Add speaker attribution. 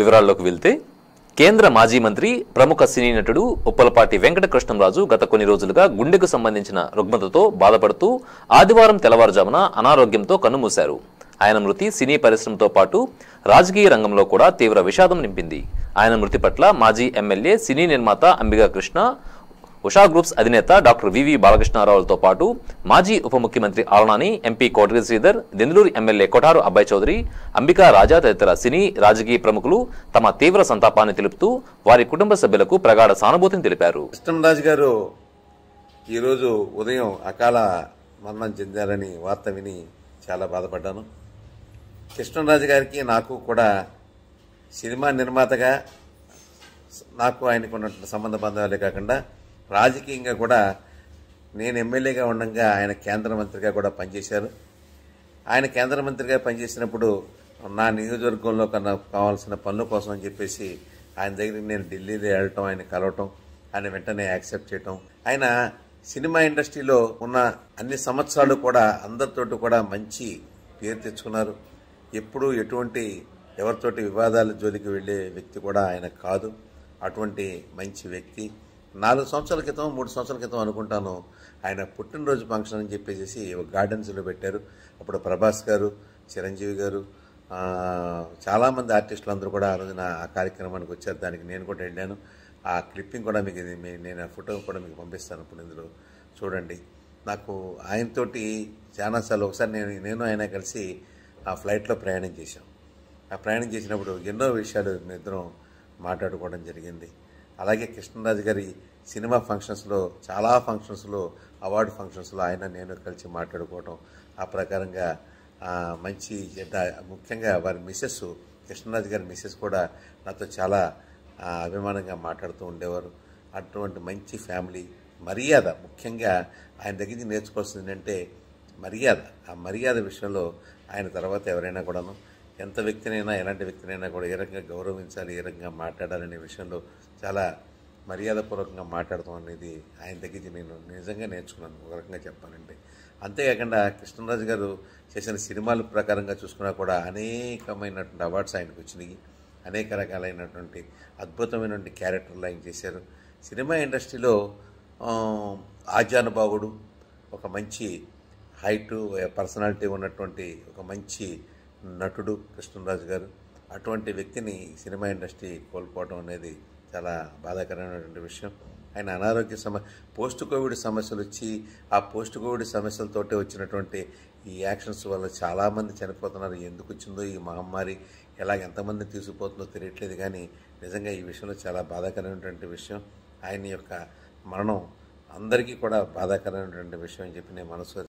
Speaker 1: వివరాల్లోకి వెళ్తే కేంద్ర మాజీ మంత్రి ప్రముఖ సినీ నటుడు ఉప్పలపాటి వెంకటకృష్ణంరాజు గత కొన్ని రోజులుగా గుండెకు సంబంధించిన రుగ్మతతో బాధపడుతూ ఆదివారం తెల్లవారుజామున అనారోగ్యంతో కన్నుమూశారు ఆయన మృతి సినీ పరిశ్రమతో పాటు రాజకీయ రంగంలో కూడా తీవ్ర విషాదం నింపింది ఆయన మృతి పట్ల మాజీ ఎమ్మెల్యే సినీ నిర్మాత అంబికా కృష్ణ ఉషా గ్రూప్స్ అధినేత డాక్టర్ వివి బాలకృష్ణారావులతో పాటు మాజీ ఉప ముఖ్యమంత్రి ఆలనాని ఎంపీ కోటగిరి శ్రీధర్ దెందులూరు ఎమ్మెల్యే కొఠారు అబ్బాయ్ చౌదరి అంబికా రాజా తదితర సినీ రాజకీయ ప్రముఖులు తమ తీవ్ర సంతాపాన్ని తెలుపుతూ వారి కుటుంబ సభ్యులకు ప్రగాఢ సానుభూతిని తెలిపారు
Speaker 2: ఈరోజు ఉదయం అకాల మరణం చెందారని వార్త విని చాలా బాధపడ్డాను కృష్ణరాజు గారికి నాకు కూడా సినిమా నిర్మాతగా నాకు ఆయనకున్నటువంటి సంబంధ బంధాలే కాకుండా రాజకీయంగా కూడా నేను ఎమ్మెల్యేగా ఉండగా ఆయన కేంద్ర మంత్రిగా కూడా పనిచేశారు ఆయన కేంద్ర మంత్రిగా పనిచేసినప్పుడు నా నియోజకవర్గంలో కన్నా కావాల్సిన పనుల కోసం అని చెప్పేసి ఆయన దగ్గరికి నేను ఢిల్లీలో వెళ్ళటం ఆయన కలవటం ఆయన వెంటనే యాక్సెప్ట్ చేయటం ఆయన సినిమా ఇండస్ట్రీలో ఉన్న అన్ని సంవత్సరాలు కూడా అందరితోటి కూడా మంచి పేరు తెచ్చుకున్నారు ఎప్పుడూ ఎటువంటి ఎవరితోటి వివాదాల జోలికి వెళ్ళే వ్యక్తి కూడా ఆయన కాదు అటువంటి మంచి వ్యక్తి నాలుగు సంవత్సరాల క్రితం మూడు సంవత్సరాల క్రితం అనుకుంటాను ఆయన పుట్టినరోజు ఫంక్షన్ అని చెప్పేసి ఒక గార్డెన్స్లో పెట్టారు అప్పుడు ప్రభాస్ గారు చిరంజీవి గారు చాలామంది ఆర్టిస్టులు అందరూ కూడా ఆ రోజున ఆ కార్యక్రమానికి వచ్చారు దానికి నేను కూడా వెళ్ళాను ఆ క్లిప్పింగ్ కూడా మీకు నేను ఆ ఫోటో కూడా మీకు పంపిస్తాను ఇప్పుడు ఇందులో చూడండి నాకు ఆయనతోటి చాలాసార్లు ఒకసారి నేను నేను ఆయన కలిసి ఆ ఫ్లైట్లో ప్రయాణం చేశాం ఆ ప్రయాణం చేసినప్పుడు ఎన్నో విషయాలు ఇద్దరం మాట్లాడుకోవడం జరిగింది అలాగే కృష్ణరాజు గారి సినిమా ఫంక్షన్స్లో చాలా ఫంక్షన్స్లో అవార్డు ఫంక్షన్స్లో ఆయన నేను కలిసి మాట్లాడుకోవటం ఆ ప్రకారంగా మంచి ముఖ్యంగా వారి మిస్సెస్ కృష్ణరాజు గారి మిస్సెస్ కూడా నాతో చాలా అభిమానంగా మాట్లాడుతూ ఉండేవారు అటువంటి మంచి ఫ్యామిలీ మర్యాద ముఖ్యంగా ఆయన దగ్గర నుంచి నేర్చుకోవాల్సింది ఏంటంటే మర్యాద ఆ మర్యాద విషయంలో ఆయన తర్వాత ఎవరైనా కూడాను ఎంత వ్యక్తినైనా ఎలాంటి వ్యక్తినైనా కూడా ఏ రకంగా గౌరవించాలి ఏ రకంగా మాట్లాడాలనే విషయంలో చాలా మర్యాదపూర్వకంగా మాట్లాడటం అనేది ఆయన దగ్గర నేను నిజంగా నేర్చుకున్నాను ఒక రకంగా చెప్పాలంటే అంతేకాకుండా కృష్ణరాజు గారు చేసిన సినిమాల ప్రకారంగా చూసుకున్నా కూడా అనేకమైనటువంటి అవార్డ్స్ ఆయనకు వచ్చినాయి అనేక రకాలైనటువంటి అద్భుతమైనటువంటి క్యారెక్టర్లు ఆయన చేశారు సినిమా ఇండస్ట్రీలో ఆజానుభావుడు ఒక మంచి హైటు పర్సనాలిటీ ఉన్నటువంటి ఒక మంచి నటుడు కృష్ణరాజు గారు అటువంటి వ్యక్తిని సినిమా ఇండస్ట్రీ కోల్పోవడం అనేది చాలా బాధాకరమైనటువంటి విషయం ఆయన అనారోగ్య సమ పోస్ట్ కోవిడ్ సమస్యలు వచ్చి ఆ పోస్ట్ కోవిడ్ సమస్యలతోటే వచ్చినటువంటి ఈ యాక్షన్స్ వల్ల చాలామంది చనిపోతున్నారు ఎందుకు వచ్చిందో ఈ మహమ్మారి ఎలా ఎంతమంది తీసుకుపోతుందో తెలియట్లేదు కానీ నిజంగా ఈ విషయంలో చాలా బాధాకరమైనటువంటి విషయం
Speaker 1: ఆయన యొక్క మరణం అందరికీ కూడా బాధాకరమైనటువంటి విషయం అని చెప్పి నేను మనసు